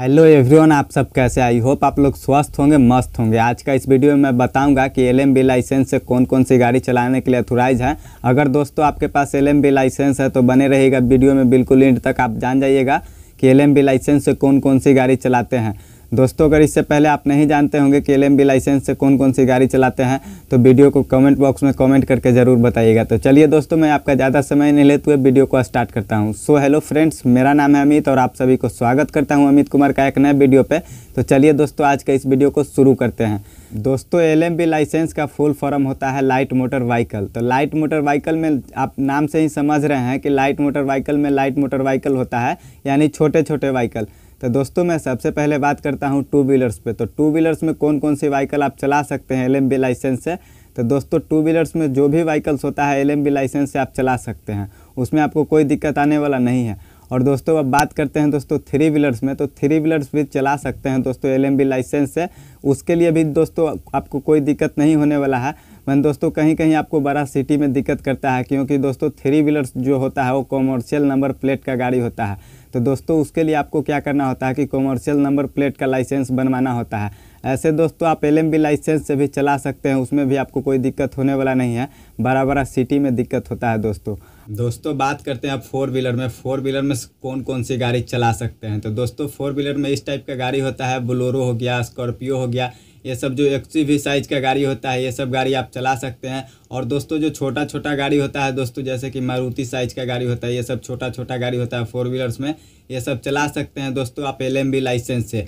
hello everyone आप सब कैसे आई होप आप लोग स्वस्थ होंगे मस्त होंगे आज का इस वीडियो में मैं बताऊंगा कि एलएमबी लाइसेंस से कौन कौन सी गाड़ी चलाने के लिए अथोराइज है अगर दोस्तों आपके पास एलएमबी लाइसेंस है तो बने रहेगा वीडियो में बिल्कुल इंड तक आप जान जाइएगा कि एलएमबी लाइसेंस से कौन कौन सी गाड़ी चलाते हैं दोस्तों अगर इससे पहले आप नहीं जानते होंगे कि एल लाइसेंस से कौन कौन सी गाड़ी चलाते हैं तो वीडियो को कमेंट बॉक्स में कमेंट करके ज़रूर बताइएगा तो चलिए दोस्तों मैं आपका ज़्यादा समय नहीं लेते हुए वीडियो को स्टार्ट करता हूँ सो हेलो फ्रेंड्स मेरा नाम है अमित और आप सभी को स्वागत करता हूँ अमित कुमार का एक नए वीडियो पर तो चलिए दोस्तों आज का इस वीडियो को शुरू करते हैं दोस्तों एल लाइसेंस का फुल फॉर्म होता है लाइट मोटर व्हीकल तो लाइट मोटर व्हीकल में आप नाम से ही समझ रहे हैं कि लाइट मोटर व्हीकल में लाइट मोटर व्हीकल होता है यानी छोटे छोटे व्हीकल तो दोस्तों मैं सबसे पहले बात करता हूँ टू व्हीलर्स पे तो टू व्हीलर्स में कौन कौन सी व्हीकल आप चला सकते हैं एल लाइसेंस से तो दोस्तों टू व्हीलर्स में जो भी व्हीकल्स होता है एल लाइसेंस से आप चला सकते हैं उसमें आपको कोई दिक्कत आने वाला नहीं है और दोस्तों अब बात करते हैं दोस्तों थ्री व्हीलर्स में तो थ्री व्हीलर्स भी चला सकते हैं दोस्तों एल लाइसेंस से उसके लिए भी दोस्तों आपको कोई दिक्कत नहीं होने वाला है मैंने दोस्तों कहीं कहीं आपको बड़ा सिटी में दिक्कत करता है क्योंकि दोस्तों थ्री व्हीलर्स जो होता है वो कॉमर्शियल नंबर प्लेट का गाड़ी होता है तो दोस्तों उसके लिए आपको क्या करना होता है कि कॉमर्शियल नंबर प्लेट का लाइसेंस बनवाना होता है ऐसे दोस्तों आप एल लाइसेंस से भी चला सकते हैं उसमें भी आपको कोई दिक्कत होने वाला नहीं है बड़ा बड़ा सिटी में दिक्कत होता है दोस्तों दोस्तों बात करते हैं आप फोर व्हीलर में फोर व्हीलर में कौन कौन सी गाड़ी चला सकते हैं तो दोस्तों फोर व्हीलर में इस टाइप का गाड़ी होता है बोलोरो हो गया स्कॉर्पियो हो गया ये सब जो भी साइज का गाड़ी होता है ये सब गाड़ी आप चला सकते हैं और दोस्तों जो छोटा छोटा गाड़ी होता है दोस्तों जैसे कि मारुति साइज का गाड़ी होता है ये सब छोटा छोटा गाड़ी होता है फोर व्हीलर्स में ये सब चला सकते हैं दोस्तों आप एल लाइसेंस से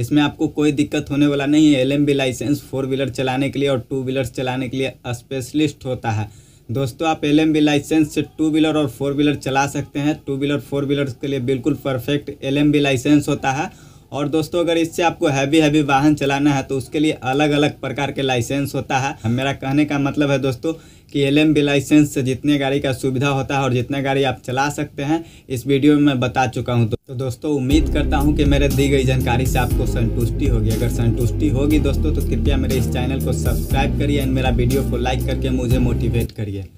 इसमें आपको कोई दिक्कत होने वाला नहीं है एल लाइसेंस फोर व्हीलर चलाने के लिए और टू व्हीलर्स चलाने के लिए स्पेशलिस्ट होता है दोस्तों आप एल लाइसेंस से टू व्हीलर और फोर व्हीलर चला सकते हैं टू व्हीलर फोर व्हीलर के लिए बिल्कुल परफेक्ट एल लाइसेंस होता है और दोस्तों अगर इससे आपको हैवी हैवी वाहन चलाना है तो उसके लिए अलग अलग प्रकार के लाइसेंस होता है मेरा कहने का मतलब है दोस्तों कि एल एम बी लाइसेंस से जितने गाड़ी का सुविधा होता है और जितना गाड़ी आप चला सकते हैं इस वीडियो में मैं बता चुका हूं तो, तो दोस्तों उम्मीद करता हूं कि मेरे दी गई जानकारी से आपको संतुष्टि होगी अगर संतुष्टि होगी दोस्तों तो कृपया मेरे इस चैनल को सब्सक्राइब करिए एंड मेरा वीडियो को लाइक करके मुझे मोटिवेट करिए